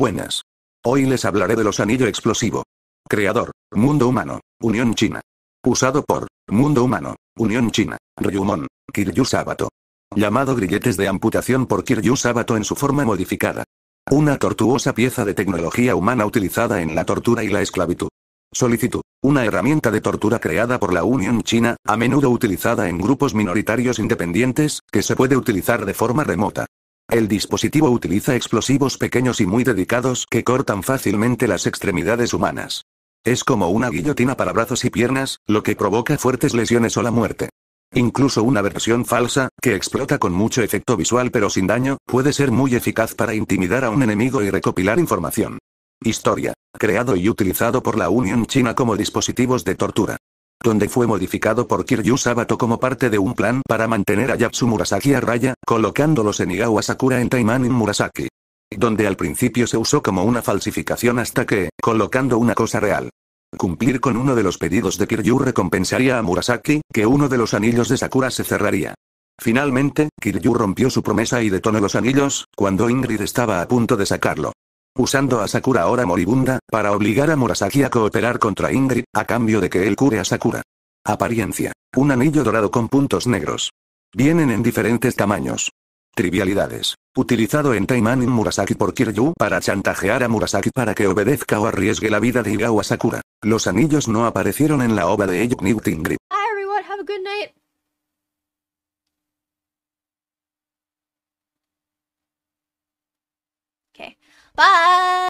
Buenas. Hoy les hablaré de los anillo explosivo. Creador, Mundo Humano, Unión China. Usado por, Mundo Humano, Unión China, Ryumon, Kiryu Sabato. Llamado grilletes de amputación por Kiryu Sabato en su forma modificada. Una tortuosa pieza de tecnología humana utilizada en la tortura y la esclavitud. Solicitud. Una herramienta de tortura creada por la Unión China, a menudo utilizada en grupos minoritarios independientes, que se puede utilizar de forma remota. El dispositivo utiliza explosivos pequeños y muy dedicados que cortan fácilmente las extremidades humanas. Es como una guillotina para brazos y piernas, lo que provoca fuertes lesiones o la muerte. Incluso una versión falsa, que explota con mucho efecto visual pero sin daño, puede ser muy eficaz para intimidar a un enemigo y recopilar información. Historia. Creado y utilizado por la Unión China como dispositivos de tortura donde fue modificado por Kiryu Sabato como parte de un plan para mantener a Yatsu Murasaki a raya, colocándolos en Igawa Sakura en Taiman en Murasaki. Donde al principio se usó como una falsificación hasta que, colocando una cosa real. Cumplir con uno de los pedidos de Kiryu recompensaría a Murasaki, que uno de los anillos de Sakura se cerraría. Finalmente, Kiryu rompió su promesa y detonó los anillos, cuando Ingrid estaba a punto de sacarlo usando a Sakura ahora moribunda, para obligar a Murasaki a cooperar contra Ingrid, a cambio de que él cure a Sakura. Apariencia. Un anillo dorado con puntos negros. Vienen en diferentes tamaños. Trivialidades. Utilizado en Taiman y Murasaki por Kiryu para chantajear a Murasaki para que obedezca o arriesgue la vida de a Sakura. Los anillos no aparecieron en la obra de Eyuk New Ingrid. Okay. Bye!